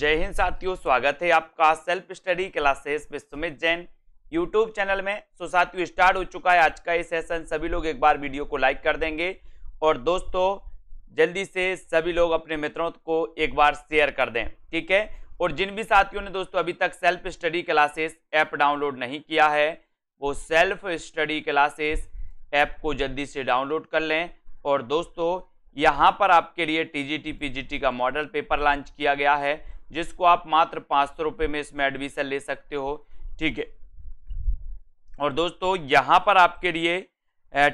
जय हिंद साथियों स्वागत है आपका सेल्फ स्टडी क्लासेस में सुमित जैन यूट्यूब चैनल में सो साथियों स्टार्ट हो चुका है आज का ये सेशन सभी लोग एक बार वीडियो को लाइक कर देंगे और दोस्तों जल्दी से सभी लोग अपने मित्रों को एक बार शेयर कर दें ठीक है और जिन भी साथियों ने दोस्तों अभी तक self study classes app download नहीं किया है वो सेल्फ स्टडी क्लासेस ऐप को जल्दी से डाउनलोड कर लें और दोस्तों यहाँ पर आपके लिए T G T P G T का मॉडल पेपर लॉन्च किया गया है जिसको आप मात्र पाँच सौ रुपये में इसमें एडमिशन ले सकते हो ठीक है और दोस्तों यहाँ पर आपके लिए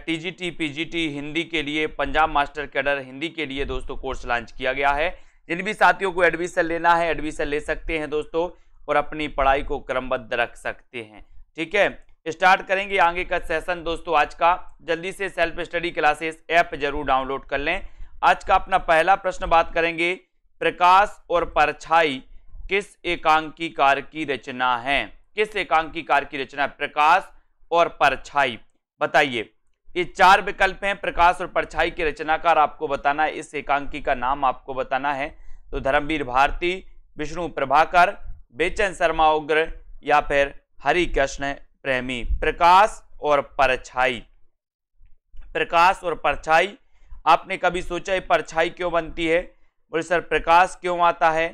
टीजीटी पीजीटी हिंदी के लिए पंजाब मास्टर कैडर हिंदी के लिए दोस्तों कोर्स लॉन्च किया गया है जिन भी साथियों को एडमिशन लेना है एडमिशन ले सकते हैं दोस्तों और अपनी पढ़ाई को क्रमबद्ध रख सकते हैं ठीक है स्टार्ट करेंगे आगे का सेशन दोस्तों आज का जल्दी से सेल्फ स्टडी क्लासेस ऐप जरूर डाउनलोड कर लें आज का अपना पहला प्रश्न बात करेंगे प्रकाश और परछाई किस एकांकीकार की रचना है किस एकांकी कार की रचना है प्रकाश और परछाई बताइए ये चार विकल्प हैं प्रकाश और परछाई के रचनाकार आपको बताना है इस एकांकी का नाम आपको बताना है तो धर्मवीर भारती विष्णु प्रभाकर बेचन शर्मा उग्र या फिर हरि कृष्ण प्रेमी प्रकाश और परछाई प्रकाश और परछाई आपने कभी सोचा है परछाई क्यों बनती है बोले सर प्रकाश क्यों आता है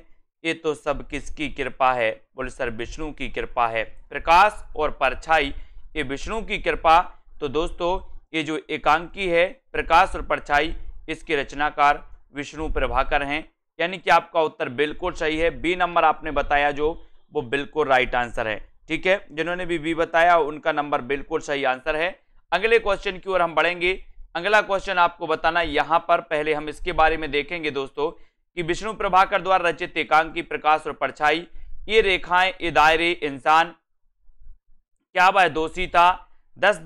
ये तो सब किसकी कृपा है बोले सर विष्णु की कृपा है प्रकाश और परछाई ये विष्णु की कृपा तो दोस्तों ये जो एकांकी है प्रकाश और परछाई इसके रचनाकार विष्णु प्रभाकर हैं यानी कि आपका उत्तर बिल्कुल सही है बी नंबर आपने बताया जो वो बिल्कुल राइट आंसर है ठीक है जिन्होंने भी बी बताया उनका नंबर बिल्कुल सही आंसर है अगले क्वेश्चन की ओर हम बढ़ेंगे अगला क्वेश्चन आपको बताना यहाँ पर पहले हम इसके बारे में देखेंगे दोस्तों कि विष्णु प्रभाकर द्वारा रचित एकांकी प्रकाश और परछाई ये रेखाएं ये दायरे इंसान क्या वह दोषी था दस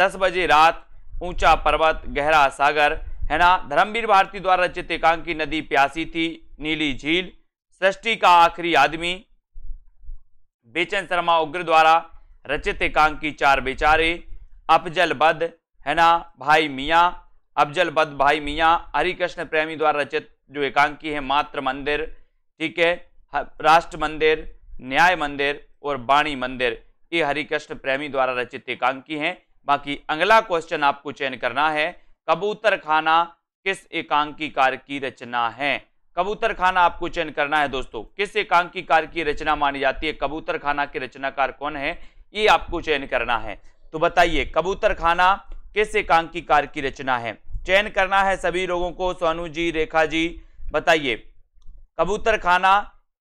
दस बजे रात ऊंचा पर्वत गहरा सागर है ना धर्मवीर भारती द्वारा रचित एकांकी नदी प्यासी थी नीली झील सृष्टि का आखिरी आदमी बेचन शर्मा उग्र द्वारा रचित एकांकी चार बेचारे अपजल बद है ना भाई मियाँ अफजल बद भाई मियाँ हरिकृष्ण प्रेमी द्वारा रचित जो एकांकी है मात्र मंदिर ठीक है राष्ट्र मंदिर न्याय मंदिर और बाणी मंदिर ये हरिकृष्ण प्रेमी द्वारा रचित एकांकी हैं बाकी अगला क्वेश्चन आपको चयन करना है कबूतर खाना किस एकांकी कार की रचना है कबूतर खाना आपको चयन करना है दोस्तों किस एकांकीकार की रचना मानी जाती है कबूतर खाना के रचनाकार कौन है ये आपको चयन करना है तो बताइए कबूतर खाना किस एकांकी कार की रचना है चयन करना है सभी लोगों को सोनू जी रेखा जी बताइए कबूतर खाना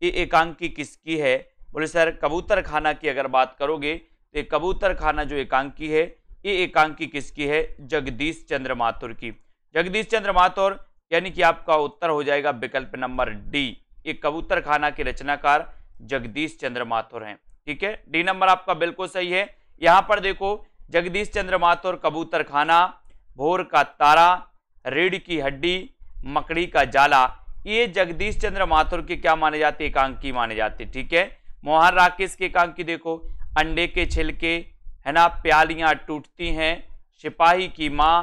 ये एकांकी किसकी है बोले सर कबूतर खाना की अगर बात करोगे तो कबूतर खाना जो एकांकी है ये एकांकी किसकी है जगदीश चंद्र माथुर की जगदीश चंद्र माथुर यानी कि आपका उत्तर हो जाएगा विकल्प नंबर डी ये कबूतर खाना के रचनाकार जगदीश चंद्र माथुर हैं ठीक है डी नंबर आपका बिल्कुल सही है यहाँ पर देखो जगदीश चंद्र माथुर कबूतर खाना भोर का तारा रीढ़ की हड्डी मकड़ी का जाला ये जगदीश चंद्र माथुर के क्या माने जाते एकांकी माने जाते ठीक है मोहन राकेश के एकांकी देखो अंडे के छिलके है ना प्यालियाँ टूटती हैं सिपाही की माँ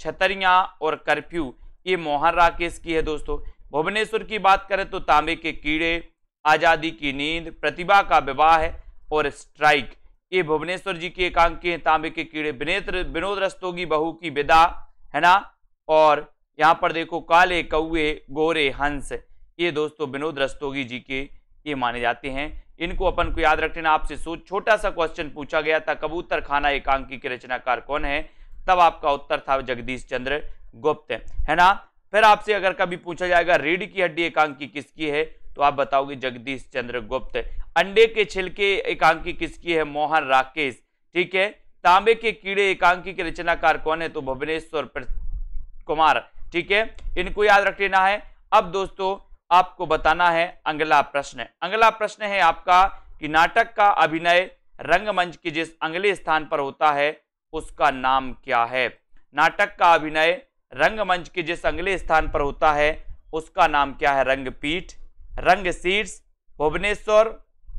छतरियाँ और कर्फ्यू ये मोहन राकेश की है दोस्तों भुवनेश्वर की बात करें तो तांबे के कीड़े आज़ादी की नींद प्रतिभा का विवाह और स्ट्राइक ये भुवनेश्वर जी के एकांकी हैं तांबे के कीड़े विनेत्र विनोद रस्तोगी बहू की विदा है ना और यहाँ पर देखो काले कौए गोरे हंस ये दोस्तों विनोद रस्तोगी जी के ये माने जाते हैं इनको अपन को याद रखना आपसे छोटा सा क्वेश्चन पूछा गया था कबूतर खाना एकांकी के रचनाकार कौन है तब आपका उत्तर था जगदीश चंद्र गुप्त है ना फिर आपसे अगर कभी पूछा जाएगा रीढ़ की हड्डी एकांकी किसकी है तो आप बताओगे जगदीश चंद्र गुप्त अंडे के छिलके एकांकी किसकी है मोहन राकेश ठीक है तांबे के कीड़े एकांकी के रचनाकार कौन है तो भुवनेश्वर कुमार ठीक है इनको याद रख लेना है अब दोस्तों आपको बताना है अगला प्रश्न अगला प्रश्न है आपका कि नाटक का अभिनय रंगमंच के जिस अगले स्थान पर होता है उसका नाम क्या है नाटक का अभिनय रंगमंच के जिस अगले स्थान पर होता है उसका नाम क्या है रंगपीठ रंग शीर्ष भुवनेश्वर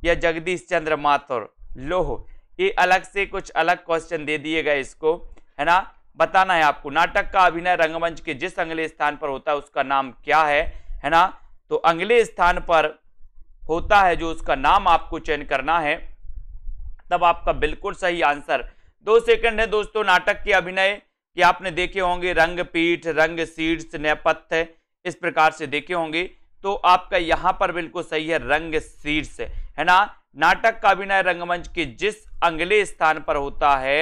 या जगदीश चंद्र माथुर लोह ये अलग से कुछ अलग क्वेश्चन दे दिए गए इसको है ना बताना है आपको नाटक का अभिनय रंगमंच के जिस अंगले स्थान पर होता है उसका नाम क्या है है ना तो अंगले स्थान पर होता है जो उसका नाम आपको चयन करना है तब आपका बिल्कुल सही आंसर दो सेकंड है दोस्तों नाटक के अभिनय कि आपने देखे होंगे रंग पीठ रंग सीड्स नेपथ्य इस प्रकार से देखे होंगे तो आपका यहां पर बिल्कुल सही है रंग शीर्ष है ना नाटक का अभिनय रंगमंच के जिस अगले स्थान पर होता है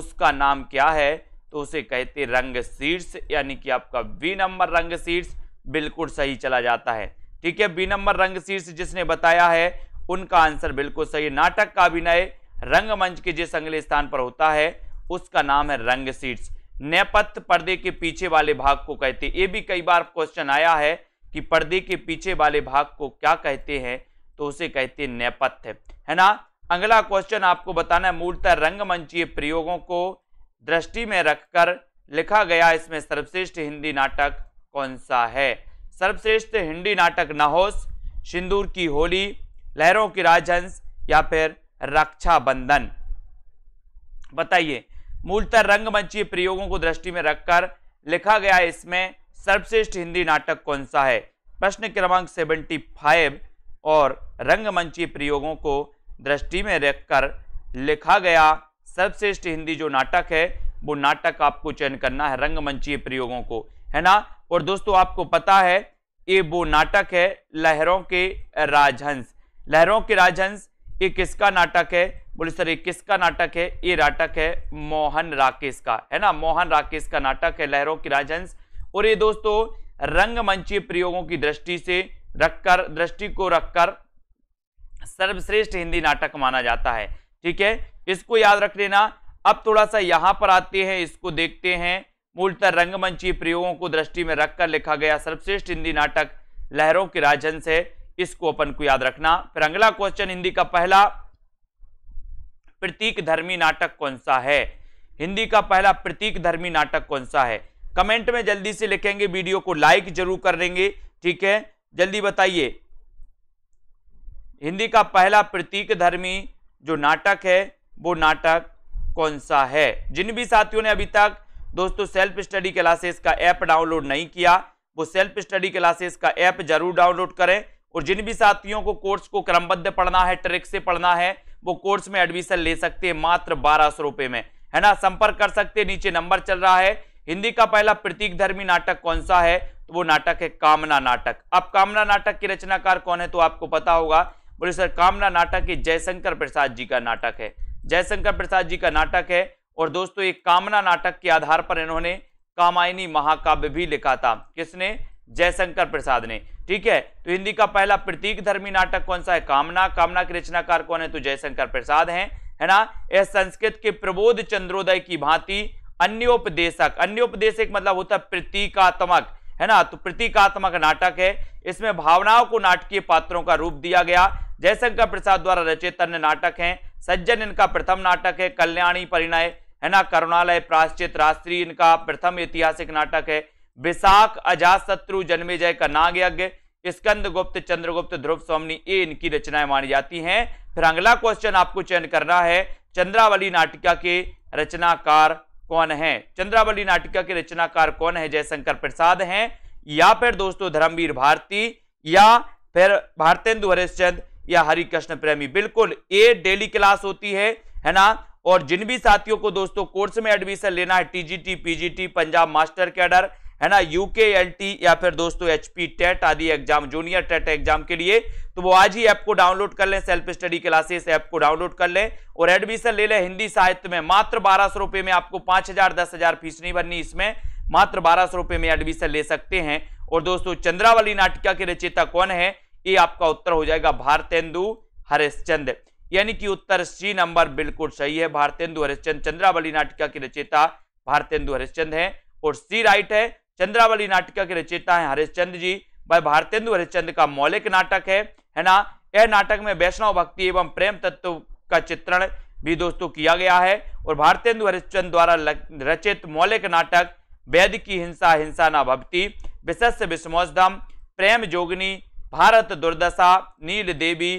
उसका नाम क्या है तो उसे कहते रंग शीर्ष यानी कि आपका बी नंबर रंग शीर्ष बिल्कुल सही चला जाता है ठीक है बी नंबर रंग शीर्ष जिसने बताया है उनका आंसर बिल्कुल सही नाटक का अभिनय रंगमंच के जिस अगले स्थान पर होता है उसका नाम है रंग शीर्ष नेपथ्य पर्दे के पीछे वाले भाग को कहते ये भी कई बार क्वेश्चन आया है कि पर्दे के पीछे वाले भाग को क्या कहते हैं तो उसे कहते हैं नैपथ्य है ना अगला क्वेश्चन आपको बताना है मूलतः रंगमंचीय प्रयोगों को दृष्टि में रखकर लिखा गया इसमें सर्वश्रेष्ठ हिंदी नाटक कौन सा है सर्वश्रेष्ठ हिंदी नाटक नाहौस सिंदूर की होली लहरों की राजहंस या फिर रक्षाबंधन बताइए मूलतः रंगमंचीय प्रयोगों को दृष्टि में रखकर लिखा गया इसमें सर्वश्रेष्ठ हिंदी नाटक कौन सा है प्रश्न क्रमांक सेवेंटी फाइव और रंगमंची प्रयोगों को दृष्टि में रखकर लिखा गया सर्वश्रेष्ठ हिंदी जो नाटक है वो नाटक आपको चयन करना है रंगमंचीय प्रयोगों को है ना और दोस्तों आपको पता है ये वो नाटक है लहरों के राजहंस लहरों के राजहंस ये किसका नाटक है बोले सर ये किसका नाटक है ये नाटक है मोहन राकेश का है ना मोहन राकेश का नाटक है लहरों के राजहंस और ये दोस्तों रंगमंचीय प्रयोगों की दृष्टि से रखकर दृष्टि को रखकर सर्वश्रेष्ठ हिंदी नाटक माना जाता है ठीक है इसको याद रख लेना अब थोड़ा सा यहां पर आते हैं इसको देखते हैं मूलतः रंगमंचीय प्रयोगों को दृष्टि में रखकर लिखा गया सर्वश्रेष्ठ हिंदी नाटक लहरों के राजहंस है इसको अपन को याद रखना फिर अगला क्वेश्चन हिंदी का पहला प्रतीक धर्मी नाटक कौन सा है हिंदी का पहला प्रतीक धर्मी नाटक कौन सा है कमेंट में जल्दी से लिखेंगे वीडियो को लाइक जरूर कर देंगे ठीक है जल्दी बताइए हिंदी का पहला प्रतीक धर्मी जो नाटक है वो नाटक कौन सा है जिन भी साथियों ने अभी तक दोस्तों सेल्फ स्टडी क्लासेस का ऐप डाउनलोड नहीं किया वो सेल्फ स्टडी क्लासेस का ऐप जरूर डाउनलोड करें और जिन भी साथियों को कोर्स को क्रमबद्ध पढ़ना है ट्रिक से पढ़ना है वो कोर्स में एडमिशन ले सकते हैं मात्र बारह सौ रुपये में है ना संपर्क कर सकते हैं नीचे नंबर चल रहा है हिंदी का पहला प्रतीक धर्मी नाटक कौन सा है तो वो नाटक है कामना नाटक अब कामना नाटक के रचनाकार कौन है तो आपको पता होगा बोले सर कामना नाटक ये जयशंकर प्रसाद जी का नाटक है जयशंकर प्रसाद जी का नाटक है और दोस्तों ये कामना नाटक के आधार पर इन्होंने कामायनी महाकाव्य भी लिखा था किसने जयशंकर प्रसाद ने ठीक है तो हिंदी का पहला प्रतीक धर्मी नाटक कौन सा है कामना कामना के रचनाकार कौन है तो जयशंकर प्रसाद हैं है ना यह संस्कृत के प्रबोध चंद्रोदय की भांति अन्योपदेशक अन्योपदेशक मतलब होता है प्रतीकात्मक है ना तो प्रतीकात्मक नाटक है इसमें भावनाओं को नाटकीय पात्रों का रूप दिया गया जयशंकर प्रसाद द्वारा रचित अन्य नाटक हैं सज्जन इनका प्रथम नाटक है कल्याणी परिणय है ना करुणालय प्राश्चित राष्ट्रीय इनका प्रथम ऐतिहासिक नाटक है विशाख अजात शत्रु जन्मे जय का नाग यज्ञ स्कंद गुप्त चंद्रगुप्त ध्रुव स्वामी ये इनकी रचनाएं मानी जाती हैं फिर अगला क्वेश्चन आपको चयन करना है चंद्रावली नाटिका के रचनाकार कौन है चंद्रावली नाटिका के रचनाकार कौन है जयशंकर प्रसाद हैं या फिर दोस्तों धर्मवीर भारती या फिर भारतेंदु हरिश्चंद या हरिकृष्ण प्रेमी बिल्कुल ये डेली क्लास होती है है ना और जिन भी साथियों को दोस्तों कोर्स में एडमिशन लेना है TGT PGT Punjab master cadre है ना यूके एल या फिर दोस्तों एचपी टेट e आदि एग्जाम जूनियर टेट एग्जाम के लिए तो वो आज ही ऐप को डाउनलोड कर लें सेल्फ स्टडी क्लासेस ऐप को डाउनलोड कर लें और एडमिशन ले लें हिंदी साहित्य में मात्र बारह सौ रुपये में आपको पांच हजार दस हजार फीस नहीं भरनी इसमें मात्र बारह सौ रुपये में एडमिशन ले सकते हैं और दोस्तों चंद्रावली नाटिका के रचेता कौन है ये आपका उत्तर हो जाएगा भारतेंदु हरिश्चंद यानी कि उत्तर सी नंबर बिल्कुल सही है भारतेंदु हरिश्चंद चंद्रावली नाटिका के रचेता भारतेंदु हरिश्चंद है और सी राइट है चंद्रावली नाटिका के रचयिता हैं हरिश्चंद जी भाई भारतेंदु हरिश्चंद का मौलिक नाटक है है ना यह नाटक में वैष्णव भक्ति एवं प्रेम तत्व का चित्रण भी दोस्तों किया गया है और भारतेंदु हरिश्चंद द्वारा रचित मौलिक नाटक वैद की हिंसा हिंसा ना भक्ति विशस्य विस्मोदम प्रेम जोगिनी भारत दुर्दशा नील देवी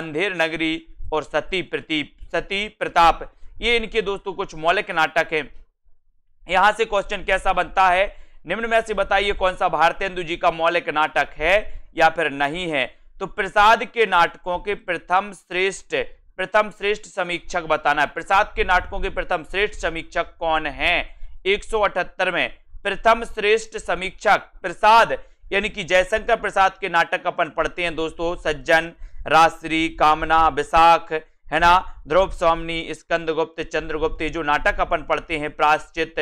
अंधेर नगरी और सती प्रतीप सती प्रताप ये इनके दोस्तों कुछ मौलिक नाटक हैं यहाँ से क्वेश्चन कैसा बनता है निम्न में से बताइए कौन सा भारतेंदु जी का मौलिक नाटक है या फिर नहीं है तो प्रसाद के नाटकों के प्रथम श्रेष्ठ प्रथम श्रेष्ठ समीक्षक बताना है प्रसाद के नाटकों के प्रथम श्रेष्ठ समीक्षक कौन है एक में प्रथम श्रेष्ठ समीक्षक प्रसाद यानी कि जयशंकर प्रसाद के नाटक अपन पढ़ते हैं दोस्तों सज्जन राश्री कामना विशाख है ना ध्रुव स्वामी स्कंद गुप्त चंद्रगुप्त जो नाटक अपन पढ़ते हैं प्राश्चित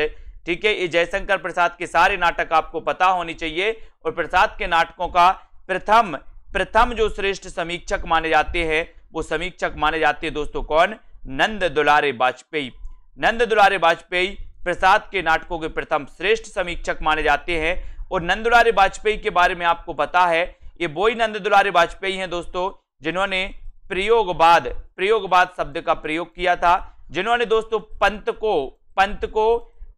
ठीक है ये जयशंकर प्रसाद के सारे नाटक आपको पता होने चाहिए और प्रसाद के नाटकों का प्रथम प्रथम जो श्रेष्ठ समीक्षक माने जाते हैं वो समीक्षक माने जाते हैं दोस्तों कौन नंद दुलारे वाजपेयी नंद दुलारे वाजपेयी प्रसाद के नाटकों के प्रथम श्रेष्ठ समीक्षक माने जाते हैं और नंद दुलारे वाजपेयी के बारे में आपको पता है ये वही नंद दुलारे वाजपेयी हैं दोस्तों जिन्होंने प्रयोगवाद प्रयोगवाद शब्द का प्रयोग किया था जिन्होंने दोस्तों पंत को पंत को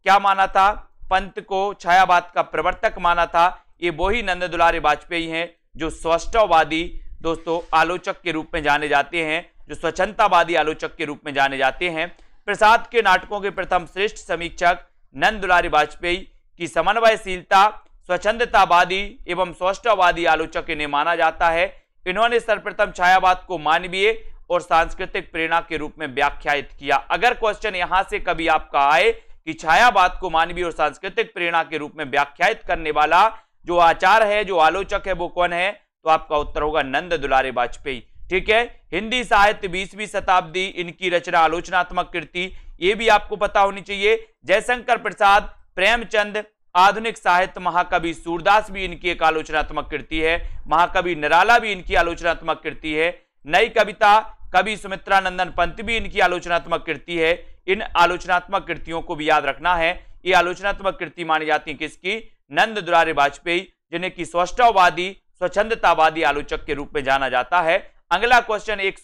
क्या माना था पंत को छायावाद का प्रवर्तक माना था ये वही नंद दुलारी वाजपेयी हैं जो स्वस्टवादी दोस्तों आलोचक के रूप में जाने जाते हैं जो स्वच्छतावादी आलोचक के रूप में जाने जाते हैं प्रसाद के नाटकों के प्रथम श्रेष्ठ समीक्षक नंद दुलारी वाजपेयी की समन्वयशीलता स्वच्छतावादी एवं स्वस्टवादी आलोचक इन्हें माना जाता है इन्होंने सर्वप्रथम छायावाद को मानवीय और सांस्कृतिक प्रेरणा के रूप में व्याख्यात किया अगर क्वेश्चन यहां से कभी आपका आए कि छायावाद को मानवीय और सांस्कृतिक प्रेरणा के रूप में व्याख्यात करने वाला जो आचार है जो आलोचक है वो कौन है तो आपका उत्तर होगा नंद दुलारे वाजपेयी ठीक है हिंदी साहित्य बीसवीं शताब्दी इनकी रचना आलोचनात्मक कृति ये भी आपको पता होनी चाहिए जयशंकर प्रसाद प्रेमचंद आधुनिक साहित्य महाकवि सूरदास भी इनकी एक आलोचनात्मक कृति है महाकवि निराला भी इनकी आलोचनात्मक कृति है नई कविता कवि सुमित्रा नंदन पंत भी इनकी आलोचनात्मक कृति है इन आलोचनात्मक कृतियों को भी याद रखना है ये आलोचनात्मक कृति मानी जाती है किसकी नंद दुरारे वाजपेयी जिन्हें की स्वष्टववादी स्वच्छंदतावादी आलोचक के रूप में जाना जाता है अगला क्वेश्चन एक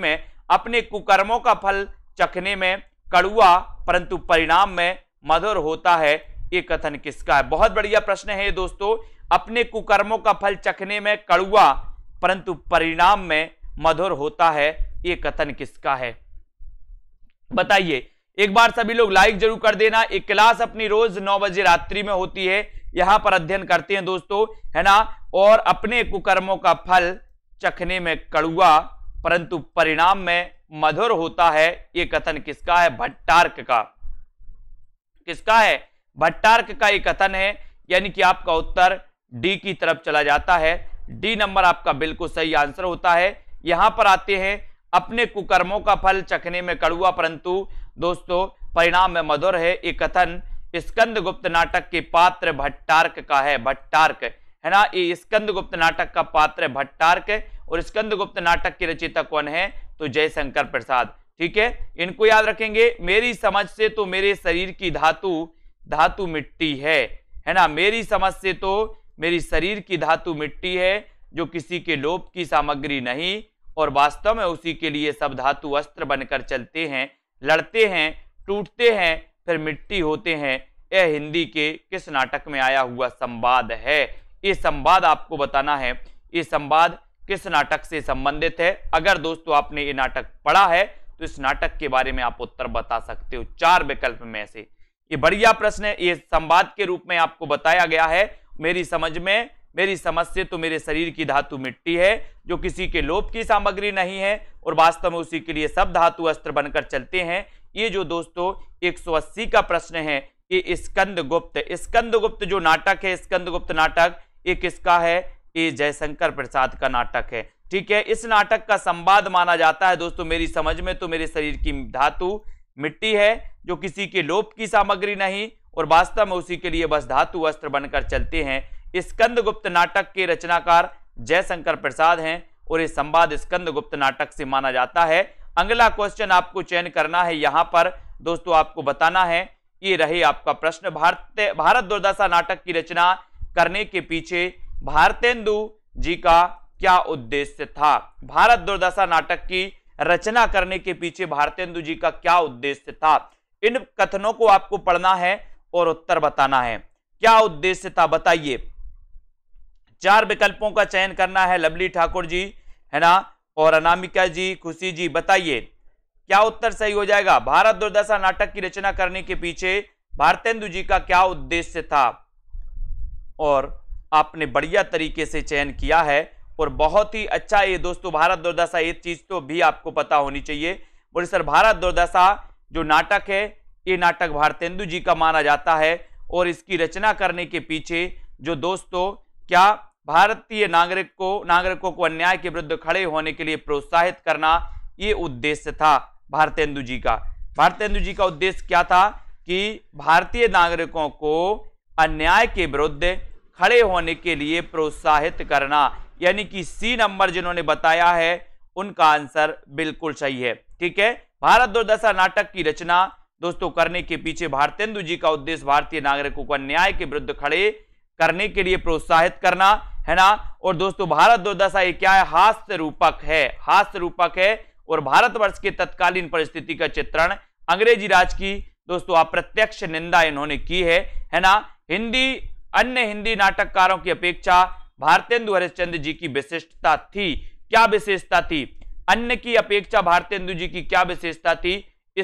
में अपने कुकर्मों का फल चखने में कड़ुआ परंतु परिणाम में मधुर होता है ये कथन किसका है बहुत बढ़िया प्रश्न है दोस्तों अपने कुकर्मों का फल चखने में कड़ुआ परंतु परिणाम में मधुर होता है ये कथन किसका है बताइए एक बार सभी लोग लाइक जरूर कर देना एक क्लास अपनी रोज नौ बजे रात्रि में होती है यहां पर अध्ययन करते हैं दोस्तों है ना और अपने कुकर्मों का फल चखने में कड़ुआ परंतु परिणाम में मधुर होता है ये कथन किसका है भट्टार्क का किसका है भट्टार्क का ये कथन है यानी कि आपका उत्तर डी की तरफ चला जाता है डी नंबर आपका बिल्कुल सही आंसर होता है यहां पर आते हैं अपने कुकर्मों का फल चखने में कड़ुआ परंतु दोस्तों परिणाम में मधुर है ये कथन स्कंद गुप्त नाटक के पात्र भट्टार्क का है भट्टार्क है ना ये स्कंद गुप्त नाटक का पात्र भट्टार्क और स्कंद गुप्त नाटक के रचिता कौन है तो जयशंकर प्रसाद ठीक है इनको याद रखेंगे मेरी समझ से तो मेरे शरीर की धातु धातु मिट्टी है है ना मेरी समझ से तो मेरी शरीर की धातु मिट्टी है जो किसी के लोभ की सामग्री नहीं और वास्तव में उसी के लिए सब धातु अस्त्र बनकर चलते हैं लड़ते हैं टूटते हैं फिर मिट्टी होते हैं यह हिंदी के किस नाटक में आया हुआ संवाद है ये संवाद आपको बताना है ये संवाद किस नाटक से संबंधित है अगर दोस्तों आपने ये नाटक पढ़ा है तो इस नाटक के बारे में आप उत्तर बता सकते हो चार विकल्प में से ये बढ़िया प्रश्न है ये संवाद के रूप में आपको बताया गया है मेरी समझ में मेरी समझ से तो मेरे शरीर की धातु मिट्टी है जो किसी के लोभ की सामग्री नहीं है और वास्तव में उसी के लिए सब धातु अस्त्र बनकर चलते हैं ये जो दोस्तों 180 का प्रश्न है ये स्कंद गुप्त स्कंद गुप्त जो नाटक है स्कंद गुप्त नाटक ये किसका है ये जयशंकर प्रसाद का नाटक है ठीक है इस नाटक का संवाद माना जाता है दोस्तों मेरी समझ में तो मेरे शरीर की धातु मिट्टी है जो किसी के लोप की सामग्री नहीं और वास्तव में उसी के लिए बस धातु वस्त्र बनकर चलते हैं स्कंद गुप्त नाटक के रचनाकार जयशंकर प्रसाद हैं और इस संवाद स्कंद गुप्त नाटक से माना जाता है अगला क्वेश्चन आपको चयन करना है यहाँ पर दोस्तों आपको बताना है ये रहे आपका प्रश्न भारत भारत दुर्दशा नाटक की रचना करने के पीछे भारतेंदु जी का क्या उद्देश्य था भारत दुर्दशा नाटक की रचना करने के पीछे भारतेंदु जी का क्या उद्देश्य था इन कथनों को आपको पढ़ना है और उत्तर बताना है क्या उद्देश्य था बताइए चार विकल्पों का चयन करना है लवली ठाकुर जी है ना और अनामिका जी खुशी जी बताइए क्या उत्तर सही हो जाएगा भारत दुर्दशा नाटक की रचना करने के पीछे भारतेंदु जी का क्या उद्देश्य था और आपने बढ़िया तरीके से चयन किया है और बहुत ही अच्छा ये दोस्तों भारत दुर्दशा ये चीज़ तो भी आपको पता होनी चाहिए बोले सर भारत दुर्दशा जो नाटक है ये नाटक भारतेंदु जी का माना जाता है और इसकी रचना करने के पीछे जो दोस्तों क्या भारतीय नागरिक को नागरिकों को अन्याय के विरुद्ध खड़े होने के लिए प्रोत्साहित करना ये उद्देश्य था भारतेंदु जी का भारतेंदु जी का उद्देश्य क्या था कि भारतीय नागरिकों को अन्याय के विरुद्ध खड़े होने के लिए प्रोत्साहित करना यानी कि सी नंबर जिन्होंने बताया है उनका आंसर बिल्कुल सही है ठीक है भारत दुर्दशा नाटक की रचना दोस्तों करने के पीछे भारतेंदु जी का उद्देश्य भारतीय नागरिकों को अन्याय के विरुद्ध खड़े करने के लिए प्रोत्साहित करना है ना और दोस्तों भारत दो दशा ये क्या है हास्य रूपक है हास्य रूपक है और भारतवर्ष के तत्कालीन परिस्थिति का चित्रण अंग्रेजी राज की दोस्तों अप्रत्यक्ष निंदा इन्होंने की है है ना हिंदी अन्य हिंदी नाटककारों की अपेक्षा भारतेंदु हरिश्चंद्र जी की विशिष्टता थी क्या विशेषता थी अन्य की अपेक्षा भारतेंदु जी की क्या विशेषता थी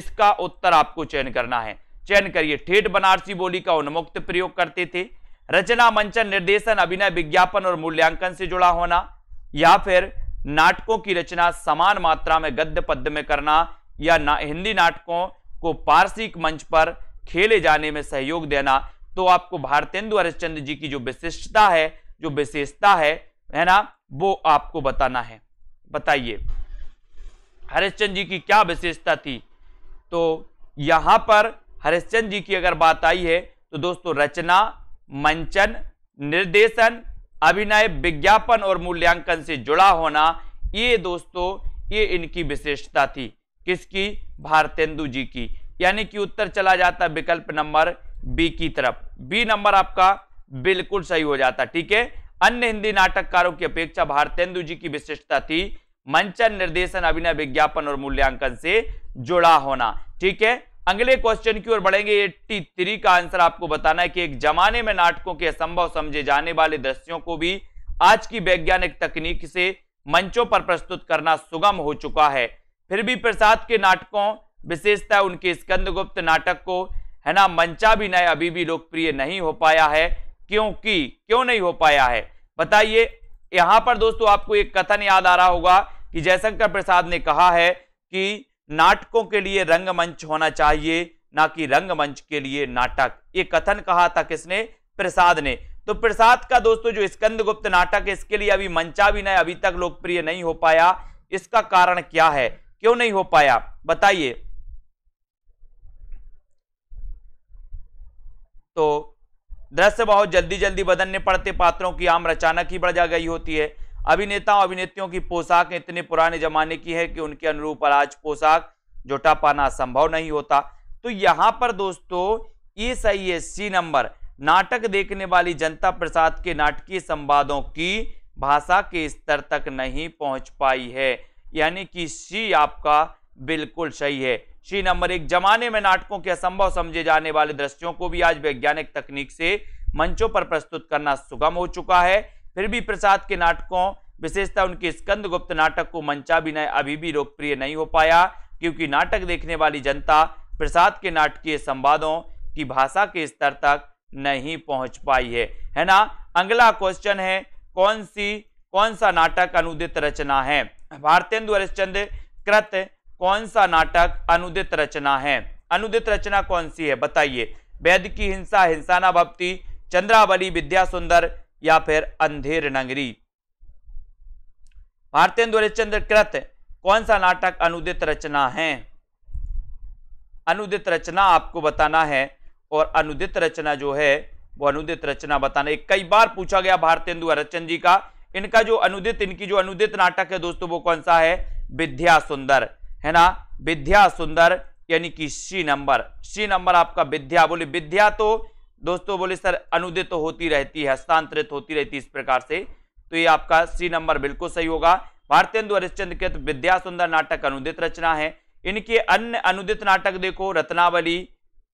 इसका उत्तर आपको चयन करना है चयन करिए ठेठ बनारसी बोली का उन्मुक्त प्रयोग करते थे रचना मंचन निर्देशन अभिनय विज्ञापन और मूल्यांकन से जुड़ा होना या फिर नाटकों की रचना समान मात्रा में गद्य पद्य में करना या ना, हिंदी नाटकों को पारसिक मंच पर खेले जाने में सहयोग देना तो आपको भारतेंदु हरिश्चंद्र जी की जो विशिष्टता है जो विशेषता है है ना वो आपको बताना है बताइए हरिश्चंद्र जी की क्या विशेषता थी तो यहां पर हरिश्चंद्र जी की अगर बात आई है तो दोस्तों रचना मंचन निर्देशन अभिनय विज्ञापन और मूल्यांकन से जुड़ा होना ये दोस्तों ये इनकी विशेषता थी किसकी भारतेंदु जी की यानी कि उत्तर चला जाता विकल्प नंबर बी की तरफ बी नंबर आपका बिल्कुल सही हो जाता ठीक है अन्य हिंदी नाटककारों की अपेक्षा भारतेंदु जी की विशिष्टता थी मंचन निर्देशन अभिनय विज्ञापन और मूल्यांकन से जुड़ा होना ठीक है अगले क्वेश्चन की ओर बढ़ेंगे एट्टी थ्री का आंसर आपको बताना है कि एक जमाने में नाटकों के असंभव समझे जाने वाले दृश्यों को भी आज की वैज्ञानिक तकनीक से मंचों पर प्रस्तुत करना सुगम हो चुका है फिर भी प्रसाद के नाटकों विशेषता उनके स्कंदगुप्त नाटक को है ना मंचा भी नए अभी भी लोकप्रिय नहीं हो पाया है क्योंकि क्यों नहीं हो पाया है बताइए यहां पर दोस्तों आपको एक कथन याद आ रहा होगा कि जयशंकर प्रसाद ने कहा है कि नाटकों के लिए रंगमंच होना चाहिए ना कि रंगमंच के लिए नाटक ये कथन कहा था किसने प्रसाद ने तो प्रसाद का दोस्तों जो स्कंद गुप्त नाटक है इसके लिए अभी मंचा भी नहीं अभी तक लोकप्रिय नहीं हो पाया इसका कारण क्या है क्यों नहीं हो पाया बताइए तो दृश्य बहुत जल्दी जल्दी बदलने पड़ते पात्रों की आम अचानक ही बढ़ जा गई होती है अभिनेताओं अभिनेत्रियों की पोशाक इतने पुराने जमाने की है कि उनके अनुरूप आज पोशाक जुटा पाना संभव नहीं होता तो यहाँ पर दोस्तों ये सही है सी नंबर नाटक देखने वाली जनता प्रसाद के नाटकीय संवादों की भाषा के स्तर तक नहीं पहुंच पाई है यानी कि सी आपका बिल्कुल सही है सी नंबर एक जमाने में नाटकों के असंभव समझे जाने वाले दृश्यों को भी आज वैज्ञानिक तकनीक से मंचों पर प्रस्तुत करना सुगम हो चुका है फिर भी प्रसाद के नाटकों विशेषतः उनके स्कंद गुप्त नाटक को मंचाभिनय अभी भी लोकप्रिय नहीं हो पाया क्योंकि नाटक देखने वाली जनता प्रसाद के नाटकीय संवादों की भाषा के स्तर तक नहीं पहुंच पाई है है ना अगला क्वेश्चन है कौन सी कौन सा नाटक अनुदित रचना है भारतेंदु हरिश्चंद कृत कौन सा नाटक अनुदित रचना है अनुदित रचना कौन सी है बताइए वैद की हिंसा हिंसा ना भक्ति चंद्रावली विद्या सुंदर या फिर अंधेर नगरी भारतेंदु हरिश्चंद्र कृत कौन सा नाटक अनुदित रचना है अनुदित रचना आपको बताना है और अनुदित रचना जो है वो अनुदित रचना बताना कई बार पूछा गया भारतेंदु हरिश्चंद्र जी का इनका जो अनुदित इनकी जो अनुदित नाटक है दोस्तों वो कौन सा है विद्या सुंदर है ना विद्या सुंदर यानी कि सी नंबर सी नंबर आपका विद्या बोले विद्या तो दोस्तों बोले सर अनुदित तो होती रहती है हस्तांतरित होती रहती है इस प्रकार से तो ये आपका सी नंबर बिल्कुल सही होगा भारतेंदु हरिश्चंद्र के तो विद्या सुंदर नाटक अनुदित रचना है इनके अन्य अनुदित नाटक देखो रत्नावली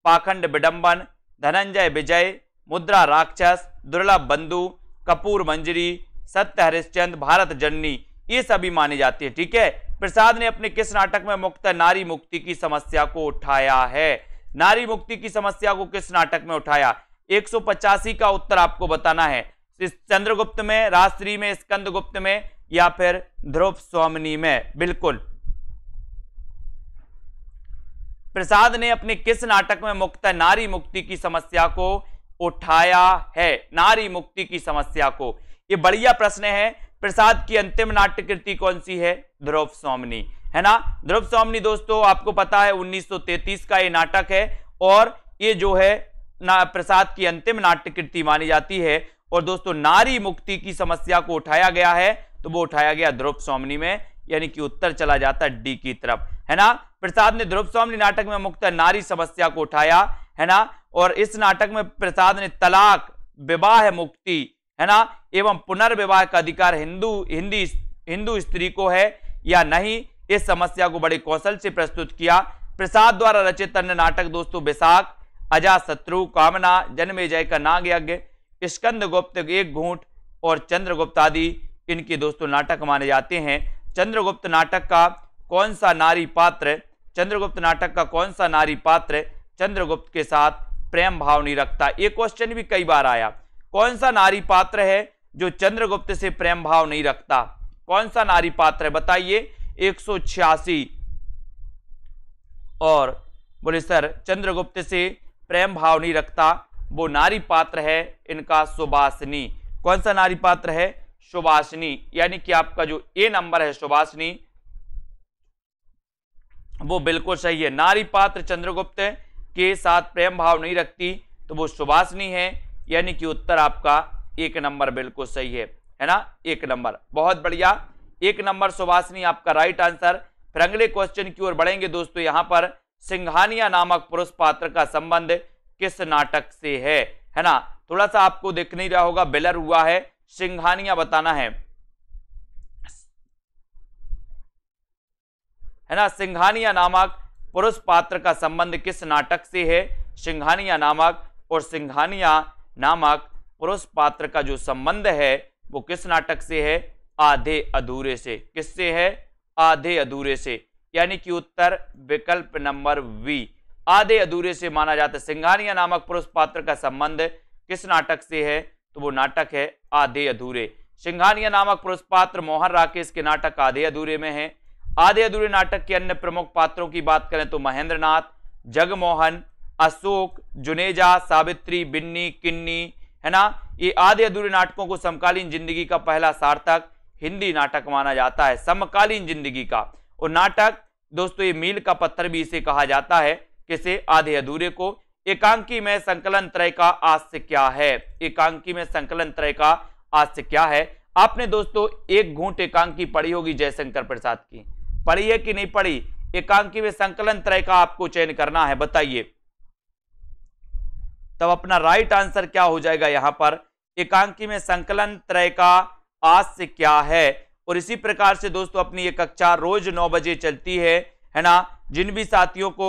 पाखंड विडंबन धनंजय विजय मुद्रा राक्षस दुर्लभ बंधु कपूर मंजरी सत्य हरिश्चंद भारत जननी ये सभी माने जाते हैं ठीक है प्रसाद ने अपने किस नाटक में मुक्त नारी मुक्ति की समस्या को उठाया है नारी मुक्ति की समस्या को किस नाटक में उठाया एक का उत्तर आपको बताना है चंद्रगुप्त में राष्ट्रीय में स्कंद गुप्त में या फिर ध्रुव स्वामिनी में बिल्कुल प्रसाद ने अपने किस नाटक में मुक्त नारी मुक्ति की समस्या को उठाया है नारी मुक्ति की समस्या को ये बढ़िया प्रश्न है प्रसाद की अंतिम नाट्य कृति कौन सी है ध्रुव स्वामिनी है ना ध्रुव स्वामी दोस्तों आपको पता है 1933 का ये नाटक है और ये जो है ना प्रसाद की अंतिम नाट्य कृति मानी जाती है और दोस्तों नारी मुक्ति की समस्या को उठाया गया है तो वो उठाया गया ध्रुव स्वामी में यानी कि उत्तर चला जाता डी की तरफ है ना प्रसाद ने ध्रुव स्वामी नाटक में मुक्त नारी समस्या को उठाया है ना और इस नाटक में प्रसाद ने तलाक विवाह मुक्ति है ना एवं पुनर्विवाह का अधिकार हिंदू हिंदी हिंदू स्त्री को है या नहीं इस समस्या को बड़े कौशल से प्रस्तुत किया प्रसाद द्वारा रचित अन्य नाटक दोस्तों बैसाख अजा शत्रु कामना जन्मे जय का नाग यज्ञ स्कंद गुप्त एक घूट और चंद्रगुप्त आदि इनके दोस्तों नाटक माने जाते हैं चंद्रगुप्त नाटक का कौन सा नारी पात्र चंद्रगुप्त नाटक का कौन सा नारी पात्र चंद्रगुप्त के साथ प्रेम भाव नहीं रखता ये क्वेश्चन भी कई बार आया कौन सा नारी पात्र है जो चंद्रगुप्त से प्रेम भाव नहीं रखता कौन सा नारी पात्र है बताइए एक और बोले सर चंद्रगुप्त से प्रेम भाव नहीं रखता वो नारी पात्र है इनका सुभाषिनी कौन सा नारी पात्र है सुभाषिनी यानी कि आपका जो ए नंबर है सुभाषिनी वो बिल्कुल सही है नारी पात्र चंद्रगुप्त के साथ प्रेम भाव नहीं रखती तो वो सुभाषिनी है यानी कि उत्तर आपका एक नंबर बिल्कुल सही है है ना एक नंबर बहुत बढ़िया एक नंबर सुभाषनी आपका राइट आंसर फिर अगले क्वेश्चन की ओर बढ़ेंगे दोस्तों यहां पर सिंघानिया नामक पुरुष पात्र का संबंध किस नाटक से है है ना थोड़ा सा आपको देख नहीं रहा होगा बेलर हुआ है सिंघानिया बताना है है ना सिंघानिया नामक पुरुष पात्र का संबंध किस नाटक से है सिंघानिया नामक और सिंघानिया नामक पुरुष पात्र का जो संबंध है वो किस नाटक से है आधे अधूरे से किससे है आधे अधूरे से यानी कि उत्तर विकल्प नंबर वी आधे अधूरे से माना जाता है सिंघानिया नामक पुरुष पात्र का संबंध किस नाटक से है तो वो नाटक है आधे अधूरे सिंघानिया नामक पुरुष पात्र मोहन राकेश के नाटक आधे अधूरे में है आधे अधूरे नाटक के अन्य प्रमुख पात्रों की बात करें तो महेंद्र जगमोहन अशोक जुनेजा सावित्री बिन्नी किन्नी है ना ये आधे अधूरे नाटकों को समकालीन जिंदगी का पहला सार्थक हिंदी नाटक माना जाता है समकालीन जिंदगी का और नाटक दोस्तों ये मील का पत्थर भी इसे कहा जाता है किसे आधे अधूरे को एकांकी में संकलन त्रय का आज क्या है एकांकी में संकलन त्रय का आज क्या है आपने दोस्तों एक घूंट एकांकी पढ़ी होगी जयशंकर प्रसाद की पढ़ी है कि नहीं पढ़ी एकांकी में संकलन त्रय का आपको चयन करना है बताइए तब अपना राइट आंसर क्या हो जाएगा यहां पर एकांकी में संकलन त्रय का आज से क्या है और इसी प्रकार से दोस्तों अपनी ये कक्षा रोज नौ बजे चलती है है ना जिन भी साथियों को